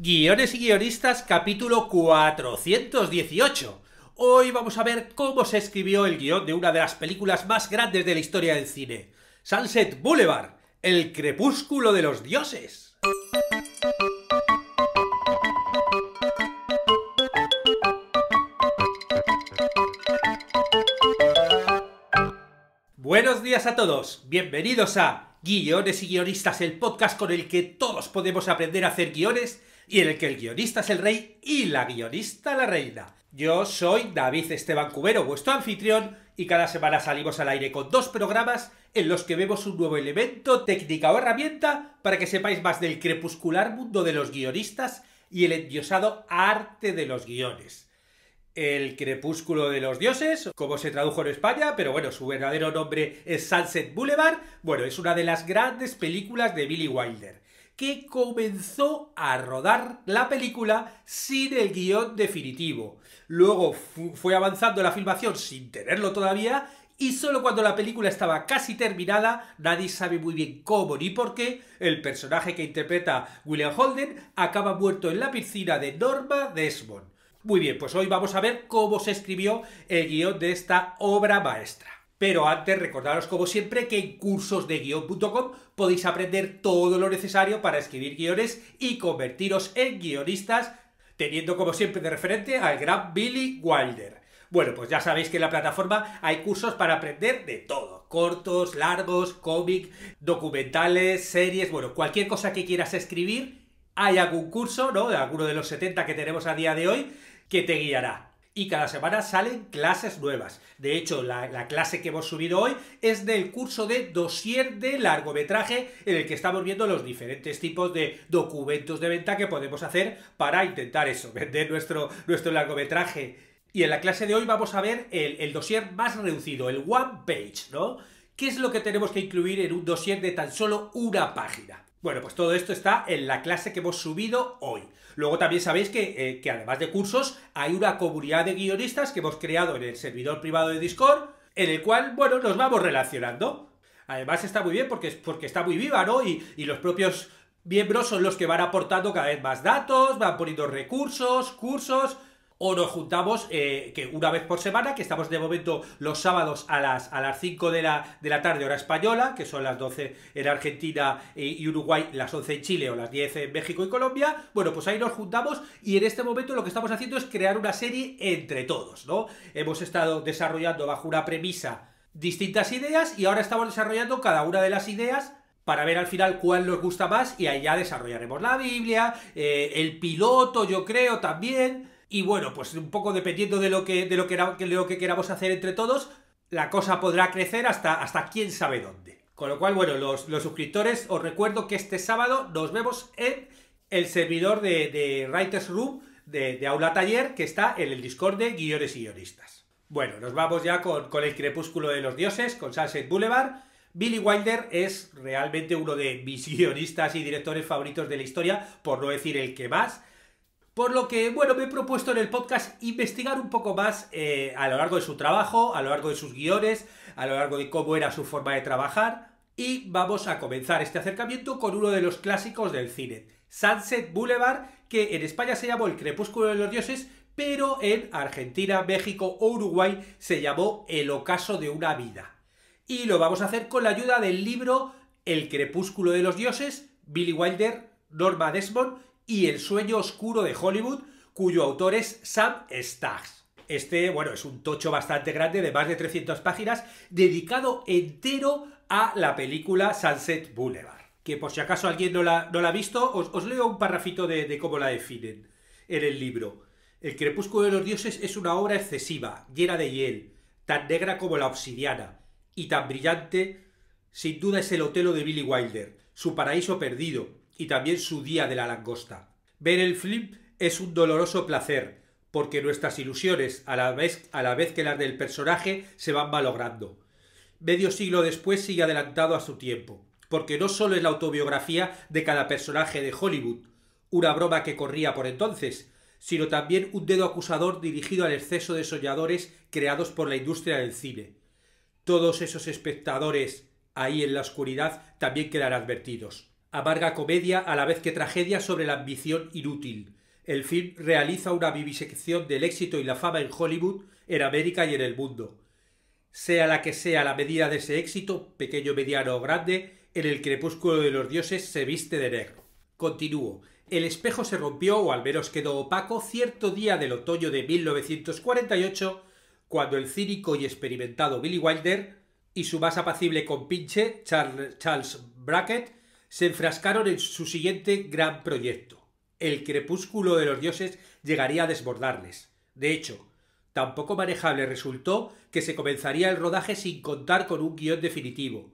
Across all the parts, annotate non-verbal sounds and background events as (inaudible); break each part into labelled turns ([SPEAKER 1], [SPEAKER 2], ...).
[SPEAKER 1] Guiones y guionistas capítulo 418. Hoy vamos a ver cómo se escribió el guión de una de las películas más grandes de la historia del cine, Sunset Boulevard, El Crepúsculo de los Dioses. Buenos días a todos, bienvenidos a Guiones y Guionistas, el podcast con el que todos podemos aprender a hacer guiones y en el que el guionista es el rey y la guionista la reina. Yo soy David Esteban Cubero, vuestro anfitrión, y cada semana salimos al aire con dos programas en los que vemos un nuevo elemento, técnica o herramienta para que sepáis más del crepuscular mundo de los guionistas y el endiosado arte de los guiones. El Crepúsculo de los Dioses, como se tradujo en España, pero bueno, su verdadero nombre es Sunset Boulevard. Bueno, es una de las grandes películas de Billy Wilder que comenzó a rodar la película sin el guión definitivo. Luego fue avanzando la filmación sin tenerlo todavía y solo cuando la película estaba casi terminada, nadie sabe muy bien cómo ni por qué, el personaje que interpreta William Holden acaba muerto en la piscina de Norma Desmond. Muy bien, pues hoy vamos a ver cómo se escribió el guión de esta obra maestra. Pero antes recordaros como siempre que en cursosdeguion.com podéis aprender todo lo necesario para escribir guiones y convertiros en guionistas teniendo como siempre de referente al gran Billy Wilder. Bueno, pues ya sabéis que en la plataforma hay cursos para aprender de todo. Cortos, largos, cómic, documentales, series, bueno, cualquier cosa que quieras escribir, hay algún curso, ¿no? De alguno de los 70 que tenemos a día de hoy, que te guiará y cada semana salen clases nuevas. De hecho, la, clase que hemos subido hoy es del curso de dosier de largometraje en el que estamos viendo los diferentes tipos de documentos de venta que podemos hacer para intentar eso, (laughs) vender nuestro, nuestro largometraje. Y en la clase de hoy vamos a ver el, el dossier más reducido, el one page, ¿no? ¿Qué es lo que tenemos que incluir en un dosier de tan solo una página? Bueno, pues todo esto está en la clase que hemos subido hoy. Luego también sabéis eh, que, además de cursos, hay una comunidad de guionistas que hemos creado en el servidor privado de Discord, en el cual, bueno, nos vamos relacionando. Además está muy bien porque, porque está muy viva, ¿no? Y, y los propios miembros son los que van aportando cada vez más datos, van poniendo recursos, cursos, o nos juntamos eh, que una vez por semana, que estamos de momento los sábados a las, a las 5 de la, de la tarde hora española, que son las 12 en Argentina y Uruguay, las 11 en Chile o las 10 en México y Colombia, bueno, pues ahí nos juntamos y en este momento lo que estamos haciendo es crear una serie entre todos, ¿no? Hemos estado desarrollando bajo una premisa distintas ideas y ahora estamos desarrollando cada una de las ideas para ver al final cuál nos gusta más y ahí ya desarrollaremos la Biblia, eh, el piloto yo creo también, y bueno, pues un poco dependiendo de lo que, de lo que, que queramos hacer entre todos, la cosa podrá crecer hasta, hasta quién sabe dónde. Con lo cual, bueno, los, suscriptores, os recuerdo que este sábado nos vemos en el servidor de, Writers Room de, Aula Taller, que está en el Discord de Guiones y Guionistas. Bueno, nos vamos ya con, con El Crepúsculo de los Dioses, con Sunset Boulevard. Billy Wilder es realmente uno de mis guionistas y directores favoritos de la historia, por no decir el que más. Por lo que, bueno, me he propuesto en el podcast investigar un poco más eh, a lo largo de su trabajo, a lo largo de sus guiones, a lo largo de cómo era su forma de trabajar. Y vamos a comenzar este acercamiento con uno de los clásicos del cine, Sunset Boulevard, que en España se llamó El Crepúsculo de los Dioses, pero en Argentina, México o Uruguay se llamó El Ocaso de una Vida. Y lo vamos a hacer con la ayuda del libro El Crepúsculo de los Dioses, Billy Wilder, Norma Desmond, y El sueño oscuro de Hollywood, cuyo autor es Sam Staggs. Este, bueno, es un tocho bastante grande de más de 300 páginas, dedicado entero a la película Sunset Boulevard. Que por si acaso alguien no la, no la ha visto, os, leo un parrafito de, cómo la definen en el libro. El crepúsculo de los dioses es una obra excesiva, llena de hiel, tan negra como la obsidiana, y tan brillante, sin duda es el hotelo de Billy Wilder, su paraíso perdido, y también su día de la langosta. Ver el film es un doloroso placer, porque nuestras ilusiones, a la vez, a la vez que las del personaje, se van malogrando. Medio siglo después sigue adelantado a su tiempo, porque no solo es la autobiografía de cada personaje de Hollywood, una broma que corría por entonces, sino también un dedo acusador dirigido al exceso de soñadores creados por la industria del cine. Todos esos espectadores ahí en la oscuridad también quedan advertidos amarga comedia a la vez que tragedia sobre la ambición inútil. El film realiza una vivisección del éxito y la fama en Hollywood, en América y en el mundo. Sea la que sea la medida de ese éxito, pequeño, mediano o grande, en el crepúsculo de los dioses se viste de negro. Continúo. El espejo se rompió, o al menos quedó opaco, cierto día del otoño de 1948, cuando el cínico y experimentado Billy Wilder y su más apacible compinche Charles Brackett se enfrascaron en su siguiente gran proyecto. El crepúsculo de los dioses llegaría a desbordarles. De hecho, tan poco manejable resultó que se comenzaría el rodaje sin contar con un guión definitivo.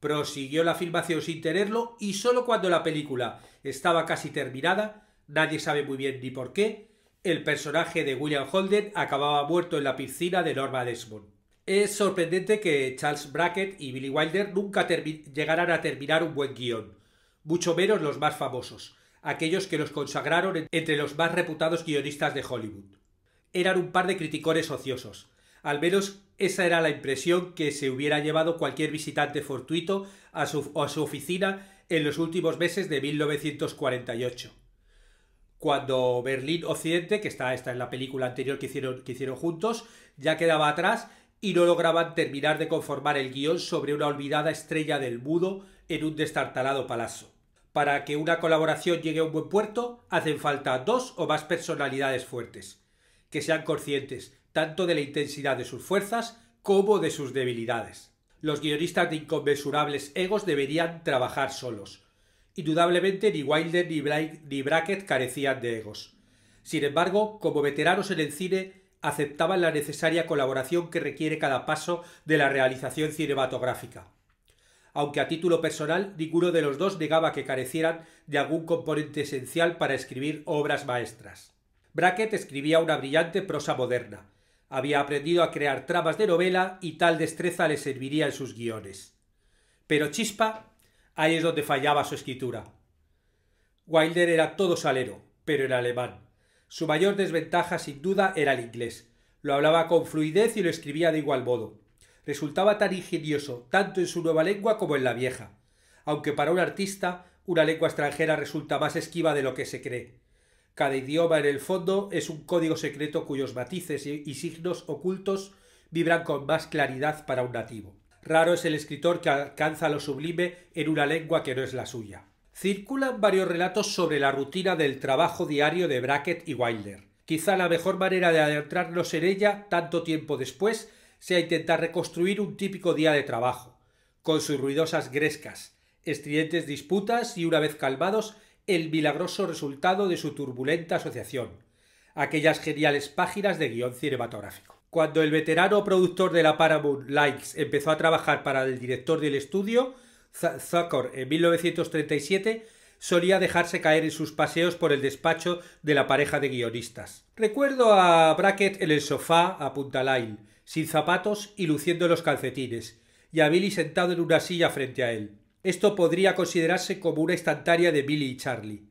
[SPEAKER 1] Prosiguió la filmación sin tenerlo y solo cuando la película estaba casi terminada, nadie sabe muy bien ni por qué, el personaje de William Holden acababa muerto en la piscina de Norma Desmond. Es sorprendente que Charles Brackett y Billy Wilder nunca llegaran a terminar un buen guión, mucho menos los más famosos, aquellos que los consagraron entre los más reputados guionistas de Hollywood. Eran un par de criticores ociosos, al menos esa era la impresión que se hubiera llevado cualquier visitante fortuito a su, oficina en los últimos meses de 1948. Cuando Berlín Occidente, que está, en la película anterior que hicieron juntos, ya quedaba atrás y no lograban terminar de conformar el guión sobre una olvidada estrella del mudo en un destartalado palazo. Para que una colaboración llegue a un buen puerto, hacen falta dos o más personalidades fuertes, que sean conscientes tanto de la intensidad de sus fuerzas como de sus debilidades. Los guionistas de inconmensurables egos deberían trabajar solos. Indudablemente ni Wilder ni, ni Brackett carecían de egos. Sin embargo, como veteranos en el cine, aceptaban la necesaria colaboración que requiere cada paso de la realización cinematográfica. Aunque a título personal ninguno de los dos negaba que carecieran de algún componente esencial para escribir obras maestras. Brackett escribía una brillante prosa moderna. Había aprendido a crear tramas de novela y tal destreza le serviría en sus guiones. Pero chispa, ahí es donde fallaba su escritura. Wilder era todo salero, pero en alemán su mayor desventaja, sin duda, era el inglés. Lo hablaba con fluidez y lo escribía de igual modo. Resultaba tan ingenioso, tanto en su nueva lengua como en la vieja. Aunque para un artista, una lengua extranjera resulta más esquiva de lo que se cree. Cada idioma, en el fondo, es un código secreto cuyos matices y signos ocultos vibran con más claridad para un nativo. Raro es el escritor que alcanza lo sublime en una lengua que no es la suya. Circulan varios relatos sobre la rutina del trabajo diario de Brackett y Wilder. Quizá la mejor manera de adentrarnos en ella tanto tiempo después sea intentar reconstruir un típico día de trabajo, con sus ruidosas grescas, estridentes disputas y, una vez calmados, el milagroso resultado de su turbulenta asociación, aquellas geniales páginas de guión cinematográfico. Cuando el veterano productor de la Paramount Likes empezó a trabajar para el director del estudio, Zucker en 1937 solía dejarse caer en sus paseos por el despacho de la pareja de guionistas. Recuerdo a Brackett en el sofá a line, sin zapatos y luciendo los calcetines, y a Billy sentado en una silla frente a él. Esto podría considerarse como una instantánea de Billy y Charlie.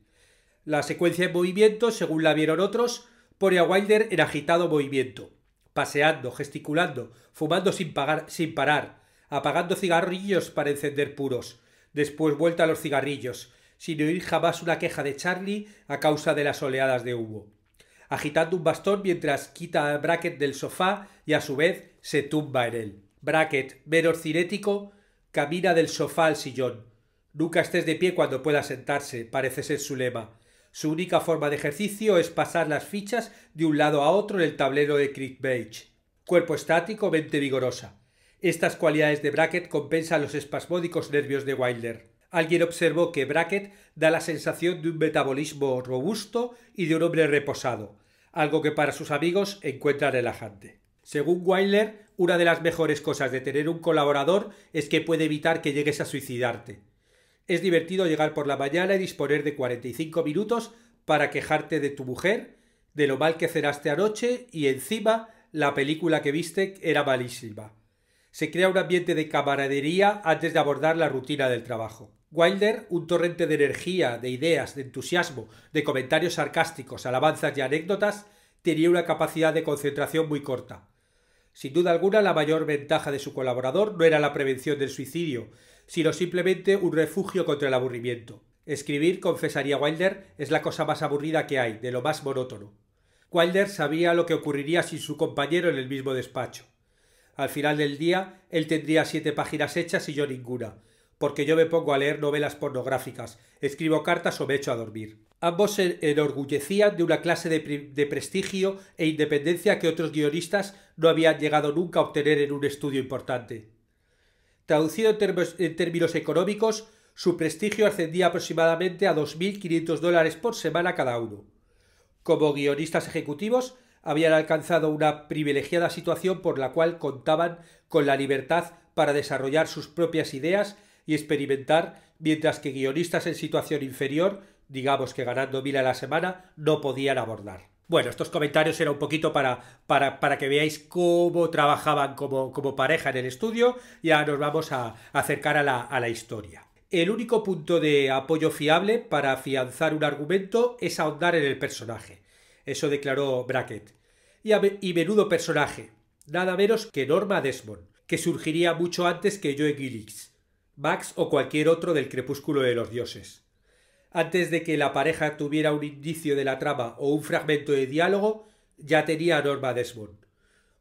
[SPEAKER 1] La secuencia en movimiento, según la vieron otros, pone a Wilder en agitado movimiento, paseando, gesticulando, fumando sin, pagar, sin parar, apagando cigarrillos para encender puros, después vuelta a los cigarrillos, sin oír jamás una queja de Charlie a causa de las oleadas de humo, agitando un bastón mientras quita a Brackett del sofá y a su vez se tumba en él. Brackett, menos cinético, camina del sofá al sillón. Nunca estés de pie cuando pueda sentarse, parece ser su lema. Su única forma de ejercicio es pasar las fichas de un lado a otro en el tablero de Crick Cuerpo estático, mente vigorosa. Estas cualidades de Brackett compensan los espasmódicos nervios de Wilder. Alguien observó que Brackett da la sensación de un metabolismo robusto y de un hombre reposado, algo que para sus amigos encuentra relajante. Según Wilder, una de las mejores cosas de tener un colaborador es que puede evitar que llegues a suicidarte. Es divertido llegar por la mañana y disponer de 45 minutos para quejarte de tu mujer, de lo mal que cenaste anoche y encima la película que viste era malísima. Se crea un ambiente de camaradería antes de abordar la rutina del trabajo. Wilder, un torrente de energía, de ideas, de entusiasmo, de comentarios sarcásticos, alabanzas y anécdotas, tenía una capacidad de concentración muy corta. Sin duda alguna, la mayor ventaja de su colaborador no era la prevención del suicidio, sino simplemente un refugio contra el aburrimiento. Escribir, confesaría Wilder, es la cosa más aburrida que hay, de lo más monótono. Wilder sabía lo que ocurriría sin su compañero en el mismo despacho. Al final del día, él tendría siete páginas hechas y yo ninguna, porque yo me pongo a leer novelas pornográficas, escribo cartas o me echo a dormir. Ambos se enorgullecían de una clase de, prestigio e independencia que otros guionistas no habían llegado nunca a obtener en un estudio importante. Traducido en, en términos económicos, su prestigio ascendía aproximadamente a 2.500 dólares por semana cada uno. Como guionistas ejecutivos, habían alcanzado una privilegiada situación por la cual contaban con la libertad para desarrollar sus propias ideas y experimentar, mientras que guionistas en situación inferior, digamos que ganando mil a la semana, no podían abordar. Bueno, estos comentarios eran un poquito para, para, que veáis cómo trabajaban como, como, pareja en el estudio. Ya nos vamos a, a acercar a la, a la historia. El único punto de apoyo fiable para afianzar un argumento es ahondar en el personaje. Eso declaró Brackett. Y, menudo personaje. Nada menos que Norma Desmond, que surgiría mucho antes que Joe Gillix, Max o cualquier otro del Crepúsculo de los Dioses. Antes de que la pareja tuviera un indicio de la trama o un fragmento de diálogo, ya tenía a Norma Desmond.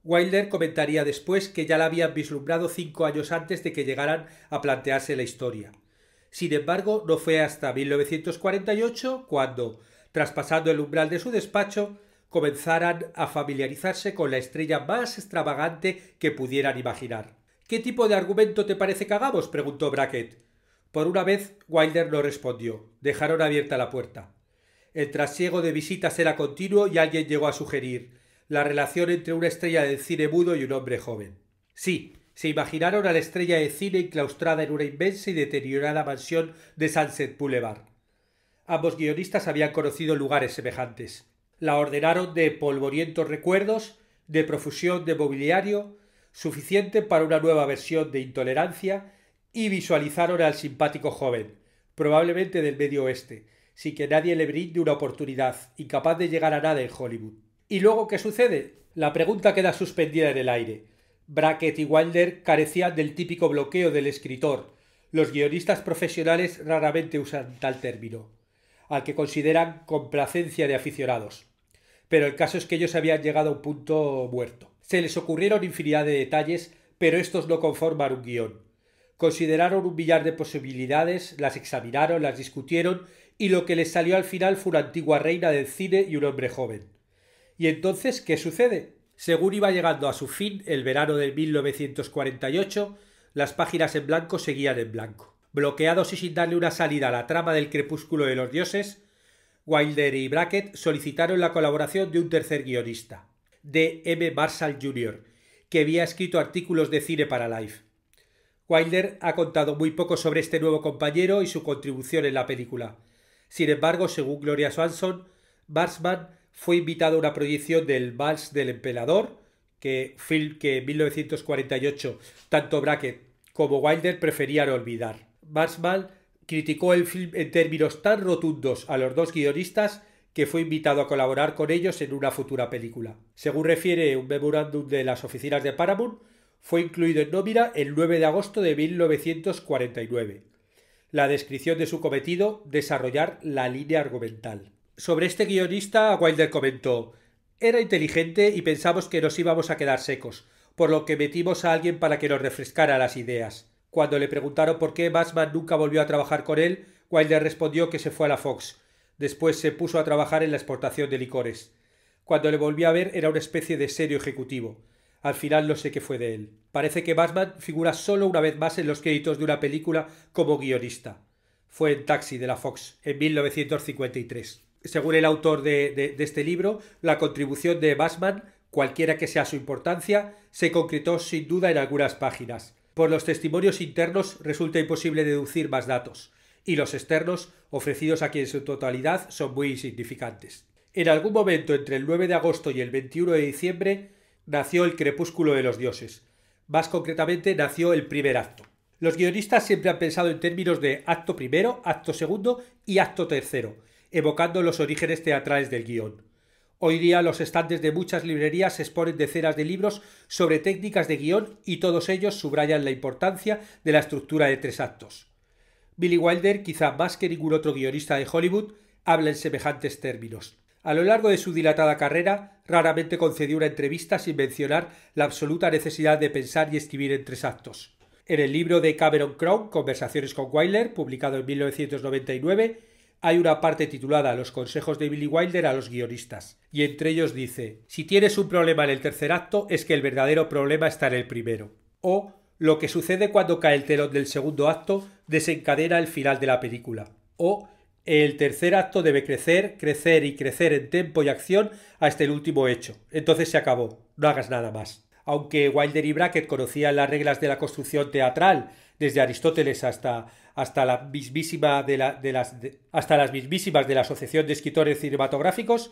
[SPEAKER 1] Wilder comentaría después que ya la habían vislumbrado cinco años antes de que llegaran a plantearse la historia. Sin embargo, no fue hasta 1948 cuando, traspasando el umbral de su despacho, comenzaran a familiarizarse con la estrella más extravagante que pudieran imaginar. ¿Qué tipo de argumento te parece que hagamos? preguntó Brackett. Por una vez, Wilder no respondió. Dejaron abierta la puerta. El trasiego de visitas era continuo y alguien llegó a sugerir la relación entre una estrella del cine mudo y un hombre joven. Sí, se imaginaron a la estrella de cine enclaustrada en una inmensa y deteriorada mansión de Sunset Boulevard. Ambos guionistas habían conocido lugares semejantes. La ordenaron de polvorientos recuerdos, de profusión de mobiliario, suficiente para una nueva versión de Intolerancia, y visualizaron al simpático joven, probablemente del medio oeste, sin que nadie le brinde una oportunidad, incapaz de llegar a nada en Hollywood. ¿Y luego qué sucede? La pregunta queda suspendida en el aire. Brackett y Wilder carecían del típico bloqueo del escritor. Los guionistas profesionales raramente usan tal término al que consideran complacencia de aficionados. Pero el caso es que ellos habían llegado a un punto muerto. Se les ocurrieron infinidad de detalles, pero estos no conforman un guión. Consideraron un billar de posibilidades, las examinaron, las discutieron, y lo que les salió al final fue una antigua reina del cine y un hombre joven. ¿Y entonces qué sucede? Según iba llegando a su fin el verano de 1948, las páginas en blanco seguían en blanco. Bloqueados y sin darle una salida a la trama del crepúsculo de los dioses, Wilder y Brackett solicitaron la colaboración de un tercer guionista, D. M. Marshall Jr., que había escrito artículos de cine para Life. Wilder ha contado muy poco sobre este nuevo compañero y su contribución en la película. Sin embargo, según Gloria Swanson, Marsman fue invitado a una proyección del Vals del Emperador, que que en 1948 tanto Brackett como Wilder preferían olvidar. Marshmall criticó el film en términos tan rotundos a los dos guionistas que fue invitado a colaborar con ellos en una futura película. Según refiere un memorándum de las oficinas de Paramount, fue incluido en nómina el 9 de agosto de 1949. La descripción de su cometido, desarrollar la línea argumental. Sobre este guionista, Wilder comentó, era inteligente y pensamos que nos íbamos a quedar secos, por lo que metimos a alguien para que nos refrescara las ideas. Cuando le preguntaron por qué Batman nunca volvió a trabajar con él, Wilder respondió que se fue a la Fox. Después se puso a trabajar en la exportación de licores. Cuando le volví a ver era una especie de serio ejecutivo. Al final no sé qué fue de él. Parece que Batman figura solo una vez más en los créditos de una película como guionista. Fue en Taxi de la Fox, en 1953. Según el autor de, este libro, la contribución de Batman, cualquiera que sea su importancia, se concretó sin duda en algunas páginas por los testimonios internos resulta imposible deducir más datos, y los externos, ofrecidos aquí en su totalidad, son muy insignificantes. En algún momento entre el 9 de agosto y el 21 de diciembre nació el crepúsculo de los dioses. Más concretamente, nació el primer acto. Los guionistas siempre han pensado en términos de acto primero, acto segundo y acto tercero, evocando los orígenes teatrales del guión. Hoy día los estantes de muchas librerías exponen decenas de libros sobre técnicas de guión y todos ellos subrayan la importancia de la estructura de tres actos. Billy Wilder, quizá más que ningún otro guionista de Hollywood, habla en semejantes términos. A lo largo de su dilatada carrera, raramente concedió una entrevista sin mencionar la absoluta necesidad de pensar y escribir en tres actos. En el libro de Cameron Crowe, Conversaciones con Wilder, publicado en 1999, hay una parte titulada Los consejos de Billy Wilder a los guionistas, y entre ellos dice, si tienes un problema en el tercer acto es que el verdadero problema está en el primero. O lo que sucede cuando cae el telón del segundo acto desencadena el final de la película. O el tercer acto debe crecer, crecer y crecer en tempo y acción hasta el último hecho. Entonces se acabó, no hagas nada más. Aunque Wilder y Brackett conocían las reglas de la construcción teatral desde Aristóteles hasta, hasta, de, la, las, hasta las mismísimas de la Asociación de Escritores Cinematográficos,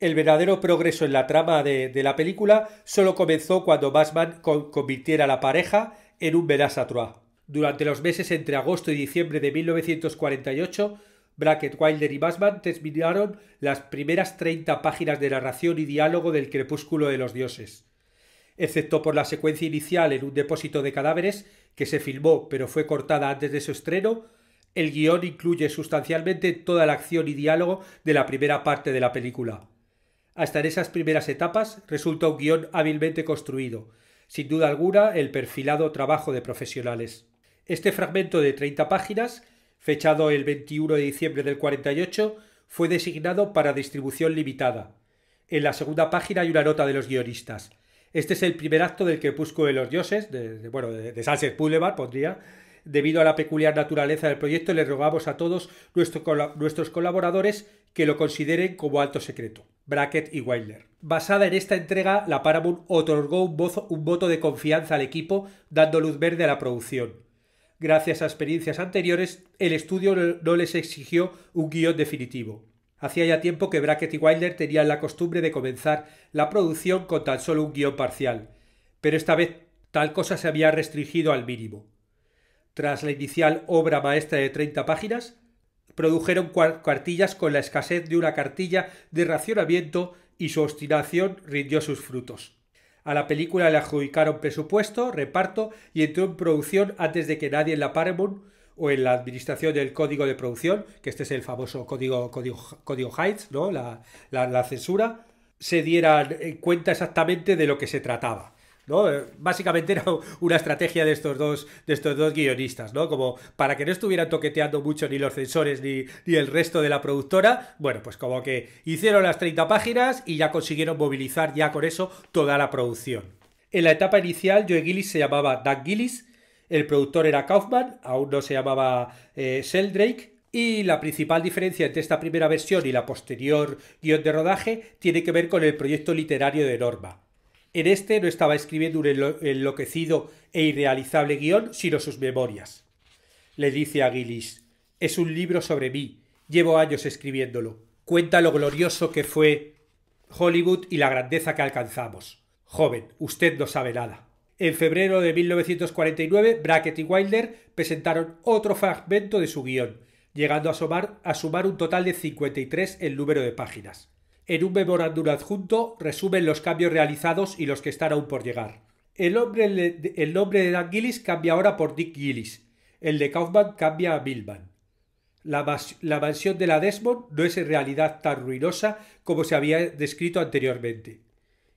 [SPEAKER 1] el verdadero progreso en la trama de, la película solo comenzó cuando Basman convirtiera a la pareja en un verás trois. Durante los meses entre agosto y diciembre de 1948, Brackett, Wilder y Basman terminaron las primeras 30 páginas de narración y diálogo del Crepúsculo de los Dioses excepto por la secuencia inicial en un depósito de cadáveres, que se filmó pero fue cortada antes de su estreno, el guión incluye sustancialmente toda la acción y diálogo de la primera parte de la película. Hasta en esas primeras etapas resulta un guión hábilmente construido, sin duda alguna el perfilado trabajo de profesionales. Este fragmento de 30 páginas, fechado el 21 de diciembre del 48, fue designado para distribución limitada. En la segunda página hay una nota de los guionistas. Este es el primer acto del Crepúsculo de los Dioses, de, bueno, de, Boulevard, podría. Debido a la peculiar naturaleza del proyecto, le rogamos a todos nuestros colaboradores que lo consideren como alto secreto. Brackett y Wilder. Basada en esta entrega, la Paramount otorgó un voto de confianza al equipo, dando luz verde a la producción. Gracias a experiencias anteriores, el estudio no les exigió un guión definitivo. Hacía ya tiempo que Brackett y Wilder tenían la costumbre de comenzar la producción con tan solo un guión parcial, pero esta vez tal cosa se había restringido al mínimo. Tras la inicial obra maestra de 30 páginas, produjeron cuartillas con la escasez de una cartilla de racionamiento y su obstinación rindió sus frutos. A la película le adjudicaron presupuesto, reparto y entró en producción antes de que nadie en la Paramount o en la administración del código de producción, que este es el famoso código, código, Heights, ¿no? La, censura, se dieran cuenta exactamente de lo que se trataba. ¿no? Eh, básicamente era una estrategia de estos dos, de estos dos guionistas, ¿no? Como para que no estuvieran toqueteando mucho ni los censores ni, el resto de la productora, bueno, pues como que hicieron las 30 páginas y ya consiguieron movilizar ya con eso toda la producción. En la etapa inicial, Joe Gillis se llamaba Dan Gillis el productor era Kaufman, aún no se llamaba eh, Sheldrake, y la principal diferencia entre esta primera versión y la posterior guión de rodaje tiene que ver con el proyecto literario de Norma. En este no estaba escribiendo un enloquecido e irrealizable guión, sino sus memorias. Le dice a Gillis, es un libro sobre mí, llevo años escribiéndolo. Cuenta lo glorioso que fue Hollywood y la grandeza que alcanzamos. Joven, usted no sabe nada. En febrero de 1949, Brackett y Wilder presentaron otro fragmento de su guión, llegando a, sumar, un total de 53 el número de páginas. En un memorándum adjunto resumen los cambios realizados y los que están aún por llegar. El nombre, de, Dan Gillis cambia ahora por Dick Gillis. El de Kaufman cambia a Milman. la mansión de la Desmond no es en realidad tan ruinosa como se había descrito anteriormente.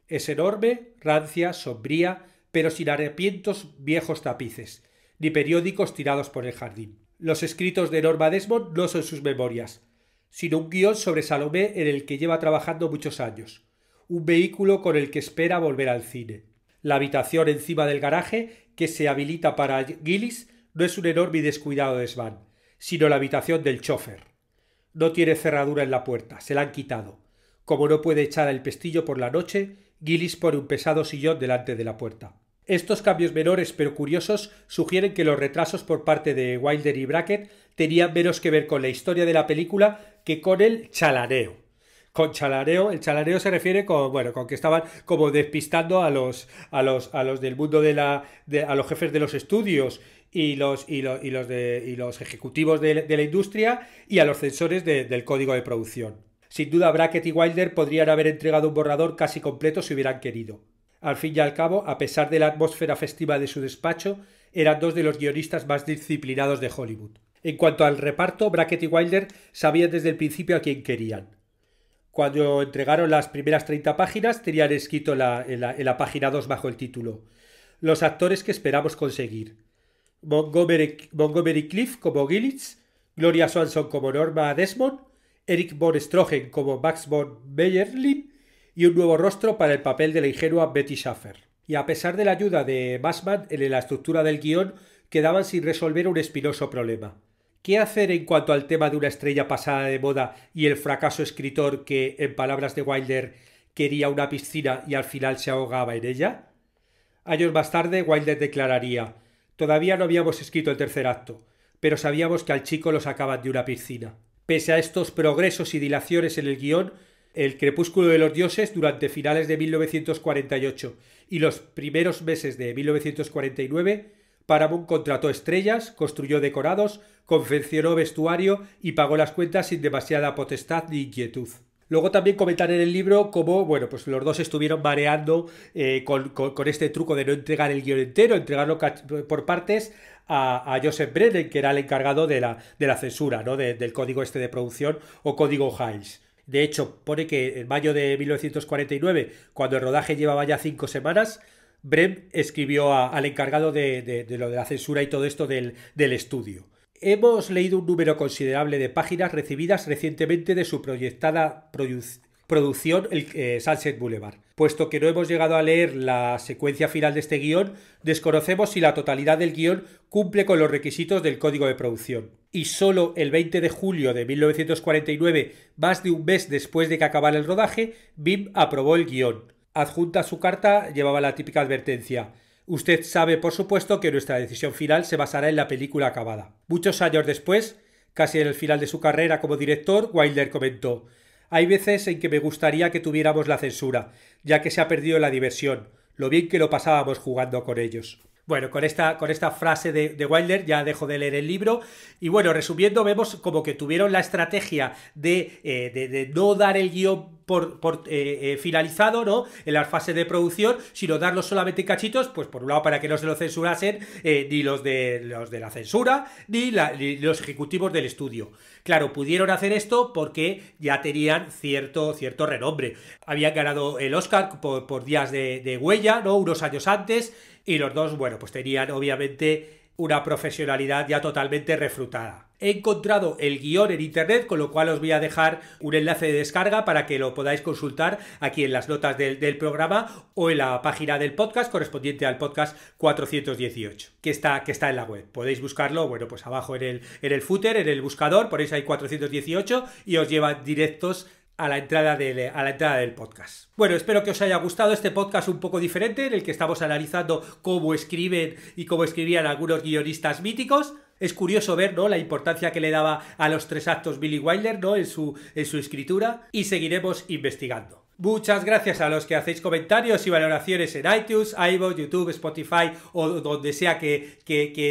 [SPEAKER 1] Es enorme, rancia, sombría, pero sin arrepientos viejos tapices, ni periódicos tirados por el jardín. Los escritos de Norma Desmond no son sus memorias, sino un guión sobre Salomé en el que lleva trabajando muchos años, un vehículo con el que espera volver al cine. La habitación encima del garaje, que se habilita para Gillis, no es un enorme y descuidado desván, sino la habitación del chofer. No tiene cerradura en la puerta, se la han quitado. Como no puede echar el pestillo por la noche, Gillis pone un pesado sillón delante de la puerta. Estos cambios menores pero curiosos sugieren que los retrasos por parte de Wilder y Brackett tenían menos que ver con la historia de la película que con el chalareo. Con chalareo, el chalareo se refiere con, bueno, que estaban como despistando a los, a los, a los del mundo de la, a los jefes de los estudios y los, y los, y los, y los ejecutivos de, la industria y a los censores del código de producción. Sin duda, Brackett y Wilder podrían haber entregado un borrador casi completo si hubieran querido. Al fin y al cabo, a pesar de la atmósfera festiva de su despacho, eran dos de los guionistas más disciplinados de Hollywood. En cuanto al reparto, Brackett y Wilder sabían desde el principio a quién querían. Cuando entregaron las primeras 30 páginas, tenían escrito la, en, la, página 2 bajo el título Los actores que esperamos conseguir. Montgomery, Montgomery Cliff como Gillitz, Gloria Swanson como Norma Desmond, Eric von Strogen como Max von y un nuevo rostro para el papel de la ingenua Betty Shaffer. Y a pesar de la ayuda de Basman en la estructura del guión, quedaban sin resolver un espinoso problema. ¿Qué hacer en cuanto al tema de una estrella pasada de moda y el fracaso escritor que, en palabras de Wilder, quería una piscina y al final se ahogaba en ella? Años más tarde, Wilder declararía Todavía no habíamos escrito el tercer acto, pero sabíamos que al chico lo sacaban de una piscina. Pese a estos progresos y dilaciones en el guión, el Crepúsculo de los Dioses durante finales de 1948 y los primeros meses de 1949, Paramount contrató estrellas, construyó decorados, confeccionó vestuario y pagó las cuentas sin demasiada potestad ni inquietud. Luego también comentan en el libro cómo, bueno, pues los dos estuvieron mareando eh, con, este truco de no entregar el guión entero, entregarlo por partes a, Joseph Brennan, que era el encargado de la, censura, del código este de producción o código Hiles. De hecho, pone que en mayo de 1949, cuando el rodaje llevaba ya cinco semanas, Brem escribió al encargado de, lo de la censura y todo esto del, estudio. Hemos leído un número considerable de páginas recibidas recientemente de su proyectada producción el, eh, Sunset Boulevard. Puesto que no hemos llegado a leer la secuencia final de este guión, desconocemos si la totalidad del guión cumple con los requisitos del código de producción. Y solo el 20 de julio de 1949, más de un mes después de que acabara el rodaje, BIM aprobó el guión. Adjunta a su carta llevaba la típica advertencia. Usted sabe, por supuesto, que nuestra decisión final se basará en la película acabada. Muchos años después, casi en el final de su carrera como director, Wilder comentó hay veces en que me gustaría que tuviéramos la censura, ya que se ha perdido la diversión, lo bien que lo pasábamos jugando con ellos. Bueno, con esta, con esta frase de, Wilder ya dejo de leer el libro. Y bueno, resumiendo, vemos como que tuvieron la estrategia de, eh, de, no dar el guión por, eh, eh, finalizado, ¿no? En la fase de producción, sino darlo solamente cachitos, pues por un lado para que no se lo censurasen ni los de, los de la censura, ni, los ejecutivos del estudio. Claro, pudieron hacer esto porque ya tenían cierto, cierto renombre. Habían ganado el Oscar por, días de, de, huella, ¿no? Unos años antes, y los dos, bueno, pues tenían obviamente una profesionalidad ya totalmente refrutada. He encontrado el guión en internet, con lo cual os voy a dejar un enlace de descarga para que lo podáis consultar aquí en las notas del, programa o en la página del podcast correspondiente al podcast 418, que está, que está en la web. Podéis buscarlo, bueno, pues abajo en el, en el footer, en el buscador, ponéis ahí 418 y os lleva directos a la, entrada del, eh, a la entrada del podcast. Bueno, espero que os haya gustado este podcast un poco diferente en el que estamos analizando cómo escriben y cómo escribían algunos guionistas míticos. Es curioso ver la importancia que le daba a los tres actos Billy Wilder ¿no? en, su, en su escritura y seguiremos investigando. Muchas gracias a los que hacéis comentarios y valoraciones en iTunes, iVoox, YouTube, Spotify o donde sea que,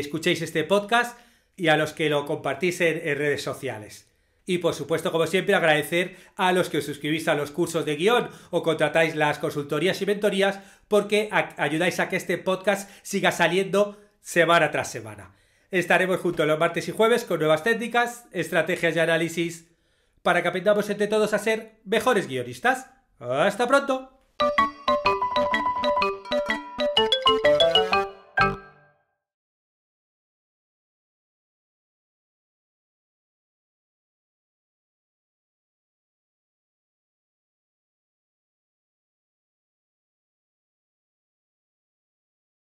[SPEAKER 1] escuchéis este podcast y a los que lo compartís en redes sociales. Y por supuesto, como siempre, agradecer a los que os suscribís a los cursos de guión o contratáis las consultorías y mentorías porque ayudáis a que este podcast siga saliendo semana tras semana. Estaremos juntos los martes y jueves con nuevas técnicas, estrategias y análisis para que aprendamos entre todos a ser mejores guionistas. ¡Hasta pronto!